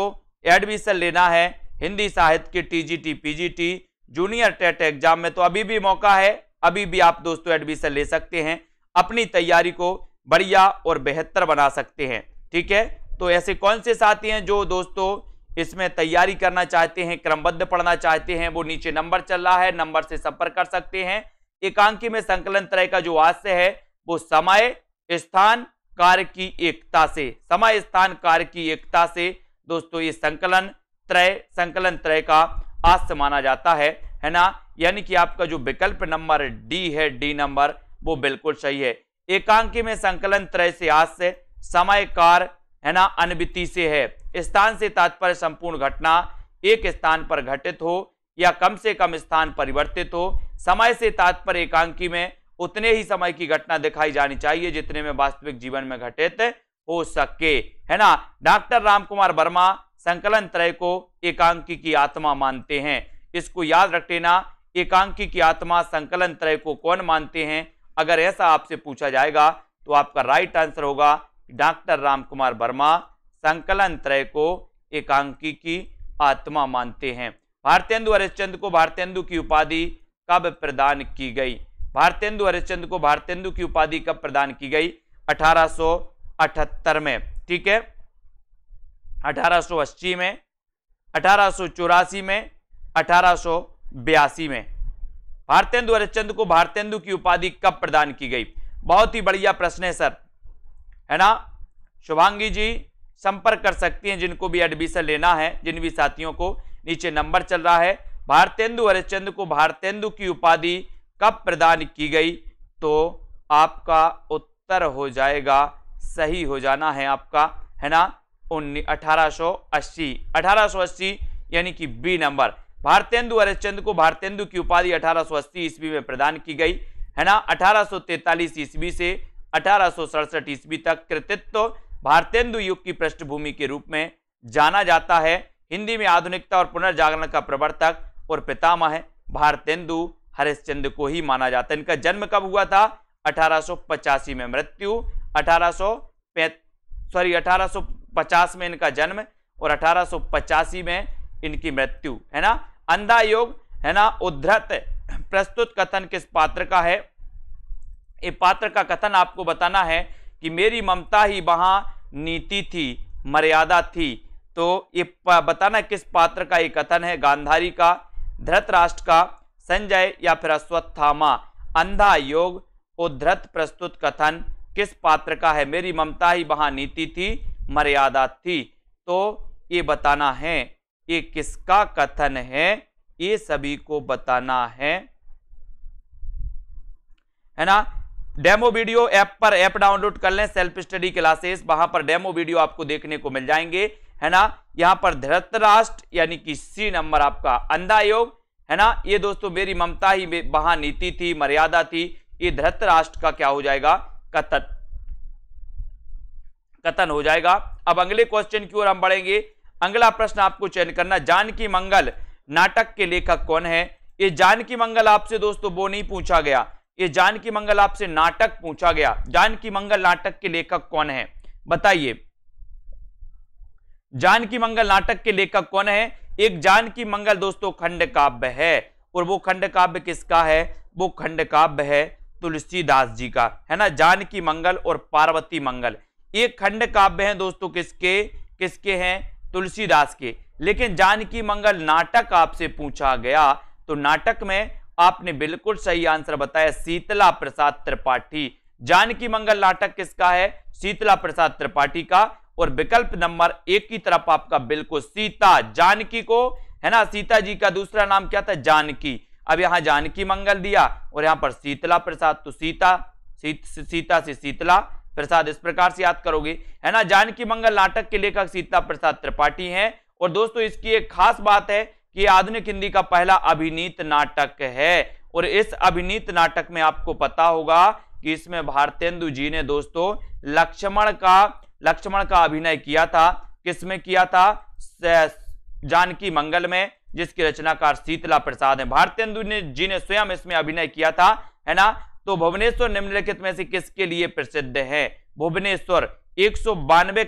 एडमिशन लेना है हिंदी साहित्य के TGT PGT junior TET exam में तो अभी भी मौका है अभी भी आप दोस्तों एडमिशन ले सकते हैं अपनी तैयारी को बढ़िया और बेहतर बना सकते हैं ठीक है तो ऐसे कौन से साथी हैं जो दोस्तों इसमें तैयारी करना चाहते हैं क्रमबद्ध पढ़ना चाहते हैं वो नीचे नंबर चल रहा है नंबर से संपर्क कर सकते हैं एकांकी में संकलन त्रय का जो आशय है वो समय स्थान कार्य की एकता से समय स्थान कार्य की एकता से दोस्तों ये संकलन त्रय संकलन त्रय का आस्य माना जाता है है ना यानी कि आपका जो विकल्प नंबर डी है डी नंबर वो बिल्कुल सही है एकांकी में संकलन त्रय से आस्य समय कार है ना अनबिति से है स्थान से तात्पर्य संपूर्ण घटना एक स्थान पर घटित हो या कम से कम स्थान परिवर्तित हो समय से तात्पर्य एकांकी में उतने ही समय की घटना दिखाई जानी चाहिए जितने में वास्तविक जीवन में घटित हो सके है ना डॉक्टर रामकुमार वर्मा संकलन त्रय को एकांकी की आत्मा मानते हैं इसको याद रख लेना एकांकी की आत्मा संकलन त्रय को कौन मानते हैं अगर ऐसा आपसे पूछा जाएगा तो आपका राइट आंसर होगा डॉक्टर रामकुमार वर्मा संकलन त्रय को एकांकी की आत्मा मानते हैं भारतेंदु हरिश्चंद को भारतेंदु की उपाधि कब प्रदान की गई भारतेंदु हरिश्चंद को भारतेंदु की उपाधि कब प्रदान की गई 1878 में ठीक है 1880 में अठारह में अठारह में भारतेंदु हरिश्चंद को भारतेंदु की उपाधि कब प्रदान की गई बहुत ही बढ़िया प्रश्न है सर है ना शुभांगी जी संपर्क कर सकती हैं जिनको भी एडमिशन लेना है जिन भी साथियों को नीचे नंबर चल रहा है भारतेंदु हरिश्चंद्र को भारतेंदु की उपाधि कब प्रदान की गई तो आपका उत्तर हो जाएगा सही हो जाना है आपका है ना उन्नीस अठारह सौ अस्सी यानी कि बी नंबर भारतेंदु हरिश्चंद्र को भारतेंदु की उपाधि अस्सी ईस्वी में प्रदान की गई है ना तैतालीस ईस्वी से अठारह ईस्वी तक कृतित्व भारतेंदु युग की पृष्ठभूमि के रूप में जाना जाता है हिंदी में आधुनिकता और पुनर्जागरण का प्रवर्तक और पितामह भारतेंदु हरिश्चंद को ही माना जाता है इनका जन्म कब हुआ था अठारह में मृत्यु अठारह सॉरी अठारह में इनका जन्म और अठारह में इनकी मृत्यु है ना अंधा योग है ना उद्धृत प्रस्तुत कथन किस पात्र का है ये पात्र का कथन आपको बताना है कि मेरी ममता ही वहाँ नीति थी मर्यादा थी तो ये बताना किस पात्र का ये कथन है गांधारी का धृतराष्ट्र का संजय या फिर अश्वत्थामा अंधा योग उद्धृत प्रस्तुत कथन किस पात्र का है मेरी ममता ही वहाँ नीति थी मर्यादा थी तो ये बताना है ये किसका कथन है ये सभी को बताना है है ना डेमो वीडियो ऐप पर ऐप डाउनलोड कर लें सेल्फ स्टडी क्लासेस वहां पर डेमो वीडियो आपको देखने को मिल जाएंगे है ना यहां पर धृतराष्ट्र यानी कि सी नंबर आपका अंधा योग है ना ये दोस्तों मेरी ममता ही वहां नीति थी मर्यादा थी ये धृतराष्ट्र का क्या हो जाएगा कथन कथन हो जाएगा अब अगले क्वेश्चन की ओर हम बढ़ेंगे अगला प्रश्न आपको चयन करना जानकी मंगल नाटक के लेखक कौन है ये जानकी मंगल आपसे दोस्तों वो नहीं पूछा गया ये जानकी मंगल आपसे नाटक पूछा गया जानकी मंगल नाटक के लेखक कौन है बताइए जानकी मंगल नाटक के लेखक कौन है एक जानकी मंगल दोस्तों खंड काव्य है और वो खंड काव्य किसका है वो खंड काव्य है तुलसीदास जी का है ना जानकी मंगल और पार्वती मंगल एक खंड काव्य है दोस्तों किसके किसके हैं तुलसीदास के लेकिन जानकी मंगल नाटक आपसे पूछा गया तो नाटक में आपने बिल्कुल सही आंसर बताया शीतला प्रसाद त्रिपाठी जानकी मंगल नाटक किसका है शीतला प्रसाद त्रिपाठी का और विकल्प नंबर एक की तरफ आपका बिल्कुल सीता जानकी को है ना सीता जी का दूसरा नाम क्या था जानकी अब यहां जानकी मंगल दिया और यहां पर शीतला प्रसाद तो सीता सीत, सीता से शीतला प्रसाद इस प्रकार से याद करोगे है ना जानकी मंगल नाटक के लेखक सीता प्रसाद त्रिपाठी हैं और दोस्तों इसकी एक खास बात है कि आधुनिक हिंदी का पहला अभिनीत नाटक है और इस अभिनीत नाटक में आपको पता होगा कि इसमें भारतेंदु जी ने दोस्तों लक्ष्मण का लक्ष्मण का अभिनय किया था किसमें किया था जानकी मंगल में जिसकी रचनाकार शीतला प्रसाद है भारतेंदु जी ने स्वयं इसमें अभिनय किया था है ना तो भुवनेश्वर निम्नलिखित में से किसके लिए प्रसिद्ध है भुवनेश्वर एक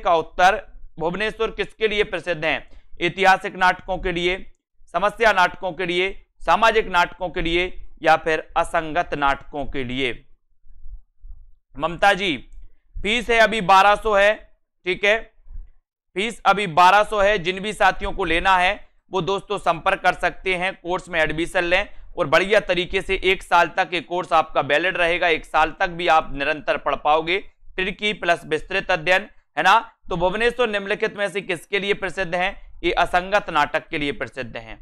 का उत्तर भुवनेश्वर किसके लिए प्रसिद्ध है ऐतिहासिक नाटकों के लिए समस्या नाटकों के लिए सामाजिक नाटकों के लिए या फिर असंगत नाटकों के लिए ममता जी फीस है अभी 1200 है ठीक है फीस अभी 1200 है जिन भी साथियों को लेना है वो दोस्तों संपर्क कर सकते हैं कोर्स में एडमिशन लें और बढ़िया तरीके से एक साल तक ये कोर्स आपका वैलिड रहेगा एक साल तक भी आप निरंतर पढ़ पाओगे ट्रिकी प्लस विस्तृत अध्ययन है ना तो भुवनेश्वर निम्नलिखित में से किसके लिए प्रसिद्ध है ये असंगत नाटक के लिए प्रसिद्ध है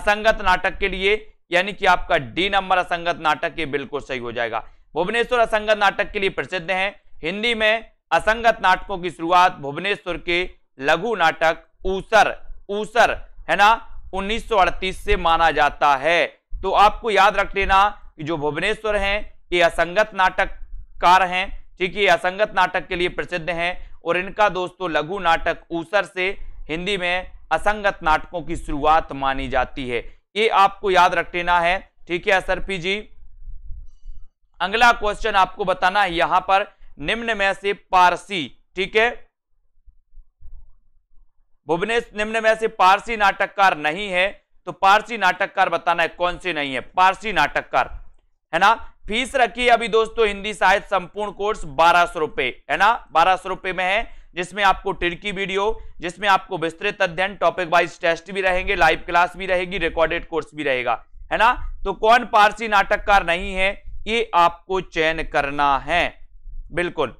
असंगत नाटक के लिए यानी कि आपका डी नंबर असंगत नाटक ये बिल्कुल सही हो जाएगा भुवनेश्वर असंगत नाटक के लिए प्रसिद्ध है हिंदी में असंगत नाटकों की शुरुआत भुवनेश्वर के लघु नाटक ऊसर ऊसर है ना 1938 से माना जाता है तो आपको याद रख लेना कि जो भुवनेश्वर हैं ये असंगत नाटककार हैं ठीक है असंगत नाटक के लिए प्रसिद्ध हैं और इनका दोस्तों लघु नाटक ऊसर से हिंदी में असंगत नाटकों की शुरुआत मानी जाती है ये आपको याद रख लेना है ठीक है पी जी अगला क्वेश्चन आपको बताना है यहां पर निम्न में से पारसी ठीक है भुवनेश निम्न में से पारसी नाटककार नहीं है तो पारसी नाटककार बताना है कौन से नहीं है पारसी नाटककार है ना फीस रखी अभी दोस्तों हिंदी साहित्य संपूर्ण कोर्स बारह सौ रुपए है ना बारह सौ रुपए में है जिसमें आपको टिरकी वीडियो जिसमें आपको विस्तृत अध्ययन टॉपिक वाइज टेस्ट भी रहेंगे लाइव क्लास भी रहेगी रिकॉर्डेड कोर्स भी रहेगा है ना तो कौन पारसी नाटककार नहीं है ये आपको चयन करना है बिल्कुल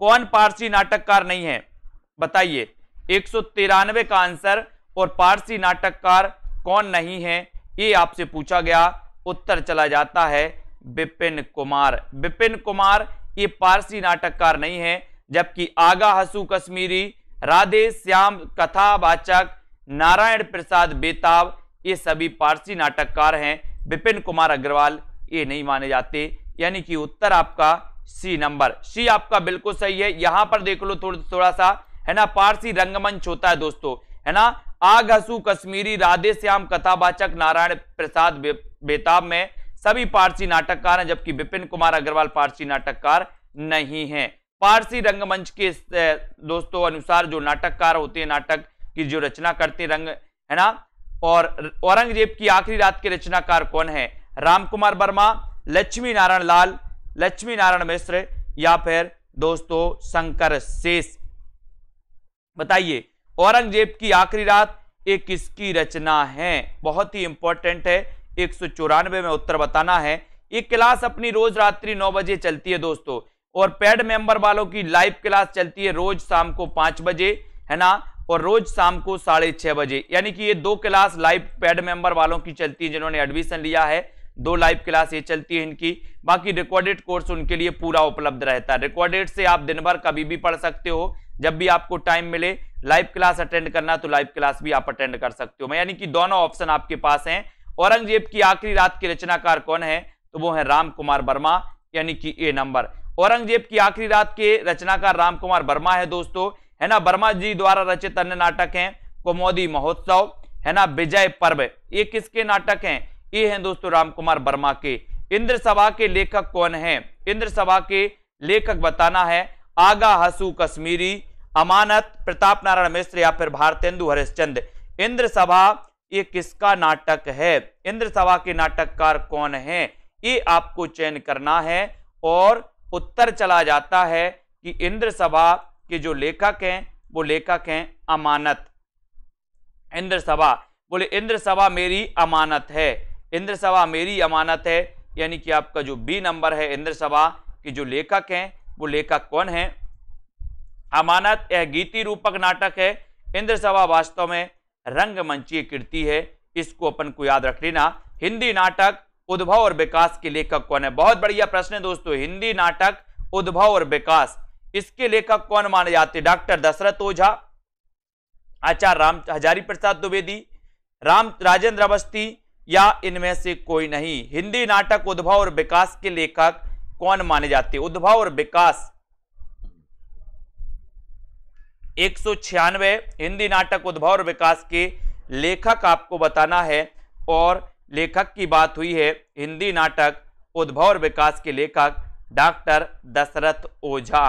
कौन पारसी नाटककार नहीं है बताइए एक का आंसर और पारसी नाटककार कौन नहीं है ये आपसे पूछा गया उत्तर चला जाता है बिपिन कुमार बिपिन कुमार ये पारसी नाटककार नहीं है जबकि आगा हसू कश्मीरी राधे श्याम कथावाचक नारायण प्रसाद बेताब ये सभी पारसी नाटककार हैं बिपिन कुमार अग्रवाल ये नहीं माने जाते यानी कि उत्तर आपका सी नंबर सी आपका बिल्कुल सही है यहां पर देख लो थोड़ा थोड़ा सा है ना पारसी रंगमंच होता है दोस्तों है ना आग हसू कश्मीरी राधे श्याम कथावाचक नारायण प्रसाद बे, बेताब में सभी पारसी नाटककार हैं जबकि विपिन कुमार अग्रवाल पारसी नाटककार नहीं है पारसी रंगमंच के दोस्तों अनुसार जो नाटककार होते हैं नाटक की जो रचना करते रंग है ना और औरंगजेब की आखिरी रात के रचनाकार कौन है राम कुमार वर्मा लक्ष्मी नारायण लाल लक्ष्मी नारायण मिश्र या फिर दोस्तों शंकर शेष बताइए औरंगजेब की आखिरी रात ये किसकी रचना है बहुत ही इंपॉर्टेंट है एक में उत्तर बताना है ये क्लास अपनी रोज रात्रि नौ बजे चलती है दोस्तों और पेड मेंबर वालों की लाइव क्लास चलती है रोज शाम को पांच बजे है ना और रोज शाम को साढ़े छह बजे यानी कि ये दो क्लास लाइव पेड मेंबर वालों की चलती है जिन्होंने एडमिशन लिया है दो लाइव क्लास ये चलती है इनकी बाकी रिकॉर्डेड कोर्स उनके लिए पूरा उपलब्ध रहता है रिकॉर्डेड से आप दिन भर कभी भी पढ़ सकते हो जब भी आपको टाइम मिले लाइव क्लास अटेंड करना तो लाइव क्लास भी आप अटेंड कर सकते हो यानी कि दोनों ऑप्शन आपके पास हैं औरंगजेब की आखिरी रात के रचनाकार कौन है तो वो है राम कुमार वर्मा यानी कि ए नंबर औरंगजेब की आखिरी रात के रचनाकार राम कुमार वर्मा है दोस्तों है ना वर्मा जी द्वारा रचित अन्य नाटक हैं कोमोदी महोत्सव है ना विजय पर्व ये किसके नाटक हैं ये हैं दोस्तों राम कुमार वर्मा के इंद्र सभा के लेखक कौन हैं इंद्र सभा के लेखक बताना है आगा हसू कश्मीरी अमानत प्रताप नारायण मिश्र या फिर भारतेंदु हरिश्चंद इंद्र सभा ये किसका नाटक है इंद्र सभा के नाटककार कौन है ये आपको चयन करना है और उत्तर चला जाता है कि इंद्र सभा के जो लेखक हैं वो लेखक हैं अमानत इंद्र सभा बोले इंद्र सभा मेरी अमानत है इंद्र सभा मेरी अमानत है यानी कि आपका जो बी नंबर है इंद्र सभा के जो लेखक हैं वो लेखक कौन है अमानत यह गीति रूपक नाटक है इंद्र सभा वास्तव में रंगमंचीय कृति है इसको अपन को याद रख लेना हिंदी नाटक उद्भव और विकास के लेखक कौन है बहुत बढ़िया प्रश्न है दोस्तों हिंदी नाटक उद्भव और विकास इसके लेखक कौन माने जाते डॉक्टर दशरथ ओझा आचार्य राम हजारी प्रसाद द्विवेदी राम राजेंद्र अवस्थी या इनमें से कोई नहीं हिंदी नाटक उद्भव और विकास के लेखक कौन माने जाते हैं उद्भव और विकास एक हिंदी नाटक उद्भव और विकास के लेखक आपको बताना है और लेखक की बात हुई है हिंदी नाटक उद्भव और विकास के लेखक डॉक्टर दशरथ ओझा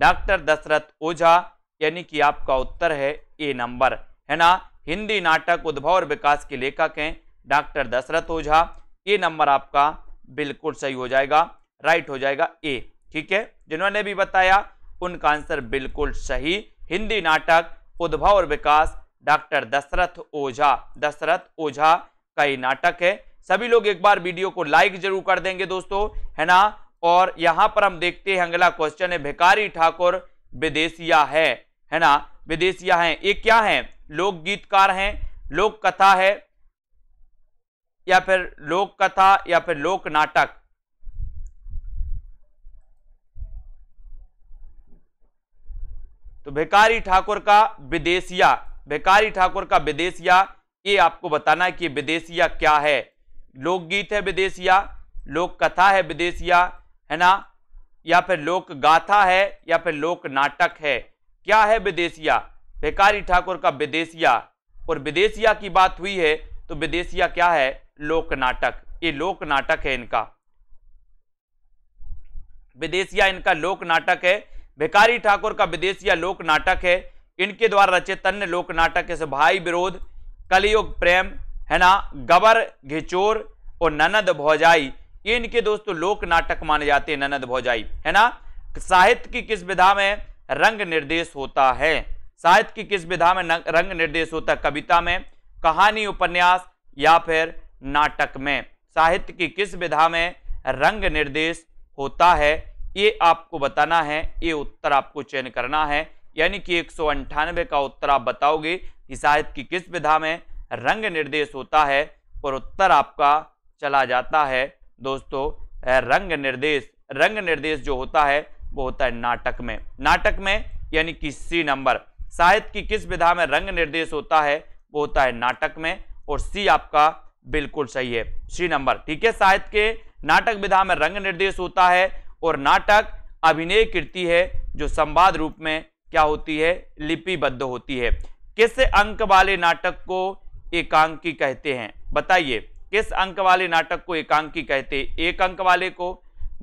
डॉक्टर दशरथ ओझा यानी कि आपका उत्तर है ए नंबर है ना हिंदी नाटक उद्भव और विकास के लेखक हैं डॉक्टर दशरथ ओझा ये नंबर आपका बिल्कुल सही हो जाएगा राइट हो जाएगा ए ठीक है जिन्होंने भी बताया उनका आंसर बिल्कुल सही हिंदी नाटक उद्भव और विकास डॉक्टर दशरथ ओझा दशरथ ओझा का ये नाटक है सभी लोग एक बार वीडियो को लाइक जरूर कर देंगे दोस्तों है ना और यहाँ पर हम देखते हैं अगला क्वेश्चन है भिकारी ठाकुर विदेशिया है है ना विदेशिया है ये क्या है लोक गीतकार हैं लोक कथा है या फिर लोक कथा या फिर लोक नाटक तो भिकारी ठाकुर का विदेशिया भिकारी ठाकुर का विदेशिया ये आपको बताना है कि विदेशिया क्या है लोकगीत है विदेशिया लोक कथा है विदेशिया है ना या फिर लोक गाथा है या फिर लोक नाटक है क्या है विदेशिया भिकारी ठाकुर का विदेशिया और विदेशिया की बात हुई है तो विदेशिया क्या है लोक नाटक ये लोक नाटक है इनका विदेशिया इनका लोक नाटक है भिकारी ठाकुर का विदेशिया लोक नाटक है इनके द्वारा रचित अन्य लोक नाटक जैसे भाई विरोध कलयुग प्रेम है ना गबर घिचोर और ननद भौजाई ये इनके दोस्तों लोक नाटक माने जाते हैं ननद भौजाई है ना साहित्य की किस विधा में रंग निर्देश होता है साहित्य की किस विधा में रंग निर्देश होता है कविता में कहानी उपन्यास या फिर नाटक में साहित्य की किस विधा में रंग निर्देश होता है ये आपको बताना है ये उत्तर आपको चयन करना है यानी कि एक का उत्तर आप बताओगे कि साहित्य की किस विधा में रंग निर्देश होता है और उत्तर आपका चला जाता है दोस्तों रंग निर्देश रंग निर्देश जो होता है वो होता है नाटक में नाटक में यानी कि सी नंबर साहित्य की किस विधा में रंग निर्देश होता है वो होता है नाटक में और सी आपका बिल्कुल सही है सी नंबर ठीक है साहित्य के नाटक विधा में रंग निर्देश होता है और नाटक अभिनय कृति है जो संवाद रूप में क्या होती है लिपिबद्ध होती है किस अंक वाले नाटक को एकांकी कहते हैं बताइए किस अंक वाले नाटक को एकांकी कहते हैं एक अंक वाले को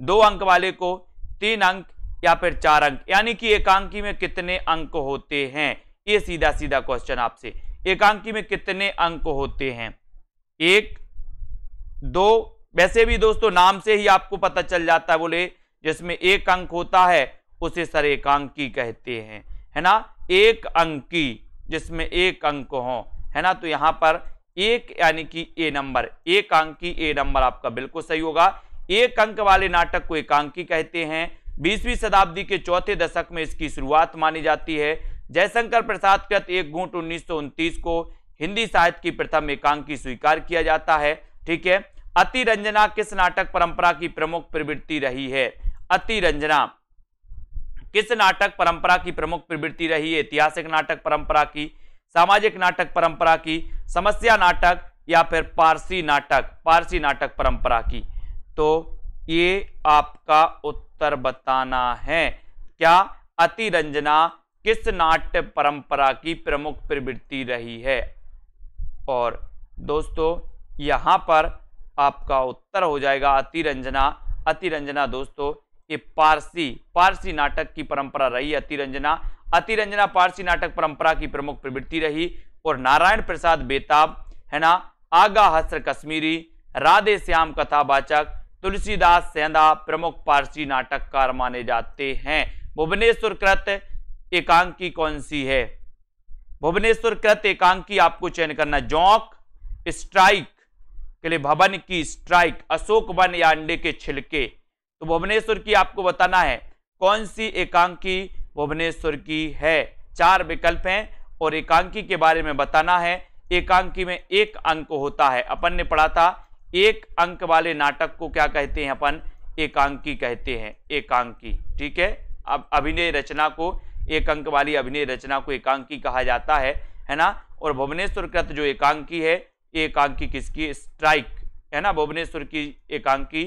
दो अंक वाले को तीन अंक या फिर चार अंक यानी कि एकांकी में कितने अंक होते हैं ये सीधा सीधा क्वेश्चन आपसे एकांकी में कितने अंक होते हैं एक दो वैसे भी दोस्तों नाम से ही आपको पता चल जाता है बोले जिसमें एक अंक होता है उसे सर एकांकी कहते हैं है ना एक अंकी जिसमें एक अंक हो है ना तो यहाँ पर एक यानी कि ए नंबर एक अंकी ए नंबर आपका बिल्कुल सही होगा एक अंक वाले नाटक को एकांकी कहते हैं बीसवीं शताब्दी के चौथे दशक में इसकी शुरुआत मानी जाती है जयशंकर प्रसाद कृत एक घूट उन्नीस को हिंदी साहित्य की प्रथम एकांकी स्वीकार किया जाता है ठीक है अतिरंजना किस नाटक परंपरा की प्रमुख प्रवृत्ति रही है अतिरंजना किस नाटक परंपरा की प्रमुख प्रवृत्ति रही है ऐतिहासिक नाटक परंपरा की सामाजिक नाटक परंपरा की समस्या नाटक या फिर पारसी नाटक पारसी नाटक परंपरा की तो ये आपका उत्तर बताना है क्या अतिरंजना किस नाट्य परंपरा की प्रमुख प्रवृत्ति रही है और दोस्तों यहाँ पर आपका उत्तर हो जाएगा अतिरंजना अतिरंजना दोस्तों ये पारसी पारसी नाटक की परंपरा रही अतिरंजना अतिरंजना पारसी नाटक परंपरा की प्रमुख प्रवृत्ति रही और नारायण प्रसाद बेताब है ना आगा हस्र कश्मीरी राधे श्याम कथावाचक तुलसीदास सेंधा प्रमुख पारसी नाटककार माने जाते हैं भुवनेश्वर कृत एकांकी कौन सी है भुवनेश्वर कृत एकांकी आपको चयन करना जौक स्ट्राइक के लिए भवन की स्ट्राइक अशोक वन या अंडे के छिलके तो भुवनेश्वर की आपको बताना है कौन सी एकांकी भुवनेश्वर की है चार विकल्प हैं और एकांकी के बारे में बताना है एकांकी में एक अंक होता है अपन ने पढ़ा था एक अंक वाले नाटक को क्या कहते हैं अपन एकांकी कहते हैं एकांकी ठीक है अब अभिनय रचना को एक अंक वाली अभिनय रचना को एकांकी कहा जाता है है ना और भुवनेश्वर कृत जो एकांकी है एकांकी किसकी स्ट्राइक है ना भुवनेश्वर की एकांकी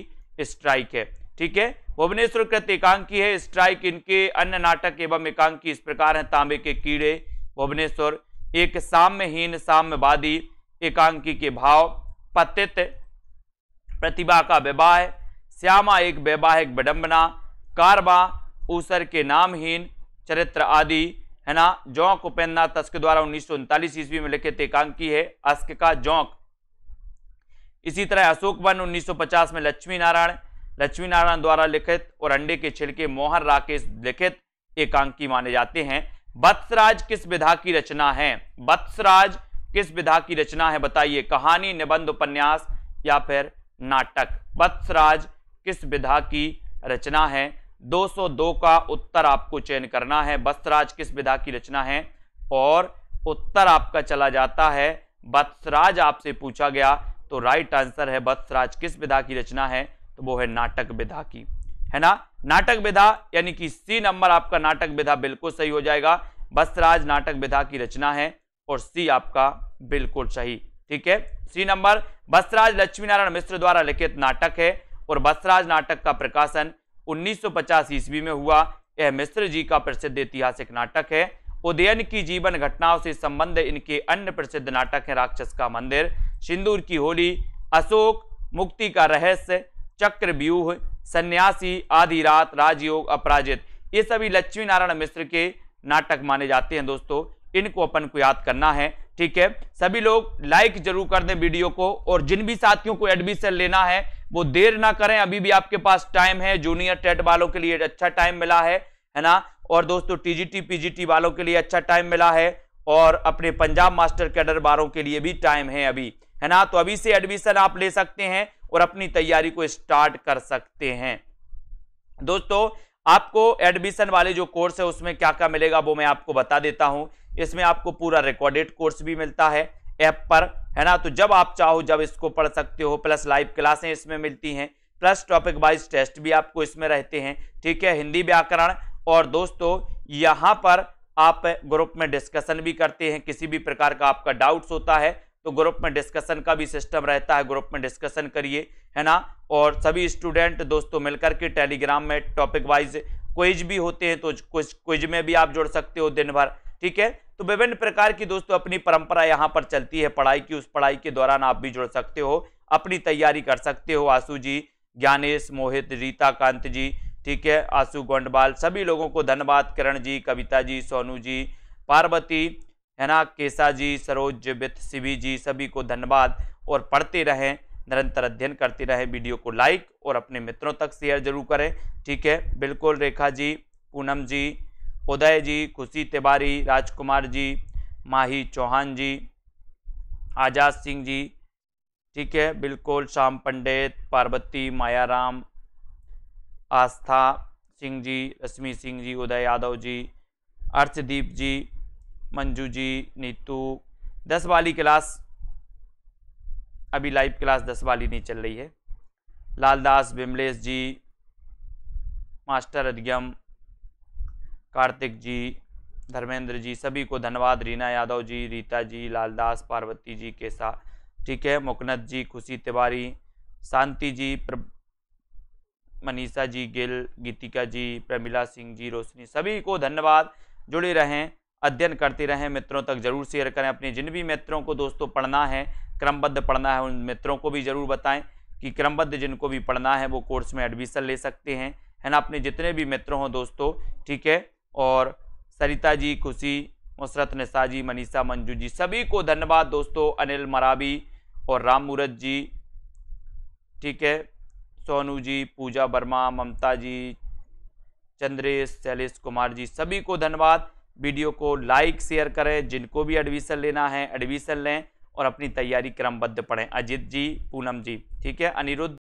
स्ट्राइक है ठीक है भुवनेश्वर कृत एकांकी है स्ट्राइक इनके अन्य नाटक एवं एकांकी इस प्रकार है तांबे के कीड़े भुवनेश्वर एक साम्यहीन साम्यवादी एकांकी के भाव पतित प्रतिभा का विवाह श्यामा एक वैवाहिक विडंबना कारवा ऊसर के नामहीन चरित्र आदि है ना जौक उपेन्द्रनाथ तस्के द्वारा उन्नीस सौ उनतालीस ईस्वी में लिखित एकांकी है अस्क का जौक इसी तरह अशोक वन उन्नीस सौ पचास में लक्ष्मी नारायण लक्ष्मी नारायण द्वारा लिखित और अंडे के छिलके मोहन राकेश लिखित एकांकी माने जाते हैं बत्सराज किस विधा की रचना है बत्सराज किस विधा की रचना है बताइए कहानी निबंध उपन्यास या फिर नाटक बत्सराज किस विधा की रचना है 202 का उत्तर आपको चयन करना है बत्सराज किस विधा की रचना है और उत्तर आपका चला जाता है बत्सराज आपसे पूछा गया तो राइट आंसर है बत्सराज किस विधा की रचना है तो वो है नाटक विधा की है ना नाटक विधा यानी कि सी नंबर आपका नाटक विधा बिल्कुल सही हो जाएगा बसराज नाटक विधा की रचना है और सी आपका बिल्कुल सही ठीक है सी नंबर बसराज लक्ष्मीनारायण मिश्र द्वारा लिखित नाटक है और बसराज नाटक का प्रकाशन 1950 ईस्वी में हुआ यह मिश्र जी का प्रसिद्ध ऐतिहासिक नाटक है उदयन की जीवन घटनाओं से संबंध इनके अन्य प्रसिद्ध नाटक हैं राक्षस का मंदिर सिंदूर की होली अशोक मुक्ति का रहस्य चक्र व्यूह सन्यासी आधी रात राजयोग अपराजित ये सभी लक्ष्मी नारायण मिश्र के नाटक माने जाते हैं दोस्तों इनको अपन को याद करना है ठीक है सभी लोग लाइक जरूर कर दें वीडियो को और जिन भी साथियों को एडमिशन लेना है वो देर ना करें अभी भी आपके पास टाइम है जूनियर टेट वालों के लिए अच्छा टाइम मिला है है ना और दोस्तों टीजीटी पीजीटी वालों के लिए अच्छा टाइम मिला है और अपने पंजाब मास्टर कैडर वालों के लिए भी टाइम है अभी है ना तो अभी से एडमिशन आप ले सकते हैं और अपनी तैयारी को स्टार्ट कर सकते हैं दोस्तों आपको एडमिशन वाले जो कोर्स है उसमें क्या क्या मिलेगा वो मैं आपको बता देता हूं इसमें आपको पूरा रिकॉर्डेड कोर्स भी मिलता है ऐप पर है ना तो जब आप चाहो जब इसको पढ़ सकते हो प्लस लाइव क्लासें इसमें मिलती हैं प्लस टॉपिक वाइज टेस्ट भी आपको इसमें रहते हैं ठीक है हिंदी व्याकरण और दोस्तों यहाँ पर आप ग्रुप में डिस्कशन भी करते हैं किसी भी प्रकार का आपका डाउट्स होता है तो ग्रुप में डिस्कशन का भी सिस्टम रहता है ग्रुप में डिस्कशन करिए है ना और सभी स्टूडेंट दोस्तों मिलकर के टेलीग्राम में टॉपिक वाइज क्विज भी होते हैं तो क्विज क्विज में भी आप जुड़ सकते हो दिन भर ठीक है तो विभिन्न प्रकार की दोस्तों अपनी परंपरा यहाँ पर चलती है पढ़ाई की उस पढ़ाई के दौरान आप भी जुड़ सकते हो अपनी तैयारी कर सकते हो आशु जी ज्ञानेश मोहित रीता कांत जी ठीक है आशु गोंडवाल सभी लोगों को धन्यवाद किरण जी कविता जी सोनू जी पार्वती है ना केसा जी सरोज बिथ सिवी जी सभी को धन्यवाद और पढ़ते रहें निरंतर अध्ययन करते रहें वीडियो को लाइक और अपने मित्रों तक शेयर जरूर करें ठीक है बिल्कुल रेखा जी पूनम जी उदय जी खुशी तिवारी राजकुमार जी माही चौहान जी आज़ाद सिंह जी ठीक है बिल्कुल श्याम पंडित पार्वती मायाराम आस्था सिंह जी रश्मि सिंह जी उदय यादव जी अर्चदीप जी मंजू जी नीतू दस वाली क्लास अभी लाइव क्लास दस वाली नहीं चल रही है लालदास विमलेश जी मास्टर अधिगम कार्तिक जी धर्मेंद्र जी सभी को धन्यवाद रीना यादव जी रीता जी लालदास पार्वती जी के साथ ठीक है मुकनद जी खुशी तिवारी शांति जी प्र मनीषा जी गिल गीतिका जी प्रमिला सिंह जी रोशनी सभी को धन्यवाद जुड़े रहें अध्ययन करते रहें मित्रों तक जरूर शेयर करें अपने जिन भी मित्रों को दोस्तों पढ़ना है क्रमबद्ध पढ़ना है उन मित्रों को भी ज़रूर बताएं कि क्रमबद्ध जिनको भी पढ़ना है वो कोर्स में एडमिशन ले सकते हैं है ना अपने जितने भी मित्र हों दोस्तों ठीक है और सरिता जी खुशी नुसरत नसा जी मनीषा मंजू जी सभी को धन्यवाद दोस्तों अनिल मराबी और राम मूरत जी ठीक है सोनू जी पूजा वर्मा ममता जी चंद्रेश शैलेश कुमार जी सभी को धन्यवाद वीडियो को लाइक शेयर करें जिनको भी एडमिशन लेना है एडमिशन लें और अपनी तैयारी क्रमबद्ध पढ़ें अजित जी पूनम जी ठीक है अनिरुद्ध